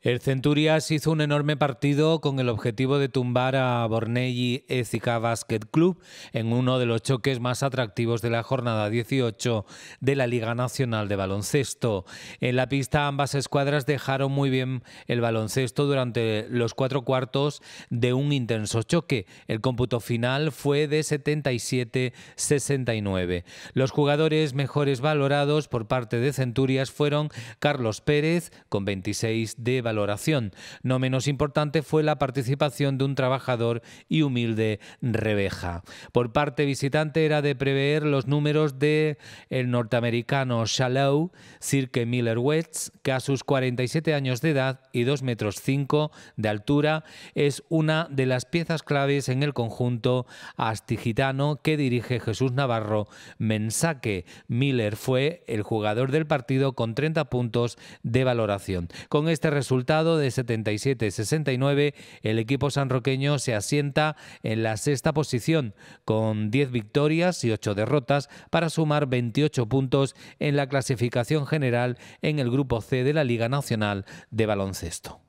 El Centurias hizo un enorme partido con el objetivo de tumbar a Bornelli Ezica Basket Club en uno de los choques más atractivos de la jornada 18 de la Liga Nacional de Baloncesto. En la pista ambas escuadras dejaron muy bien el baloncesto durante los cuatro cuartos de un intenso choque. El cómputo final fue de 77-69. Los jugadores mejores valorados por parte de Centurias fueron Carlos Pérez con 26 de valoración. No menos importante fue la participación de un trabajador y humilde Rebeja. Por parte visitante era de prever los números de el norteamericano Shallow, Cirque Miller wetz que a sus 47 años de edad y 2 metros 5 de altura es una de las piezas claves en el conjunto astigitano que dirige Jesús Navarro Mensaque. Miller fue el jugador del partido con 30 puntos de valoración. Con este resultado resultado de 77-69, el equipo sanroqueño se asienta en la sexta posición con 10 victorias y 8 derrotas para sumar 28 puntos en la clasificación general en el grupo C de la Liga Nacional de Baloncesto.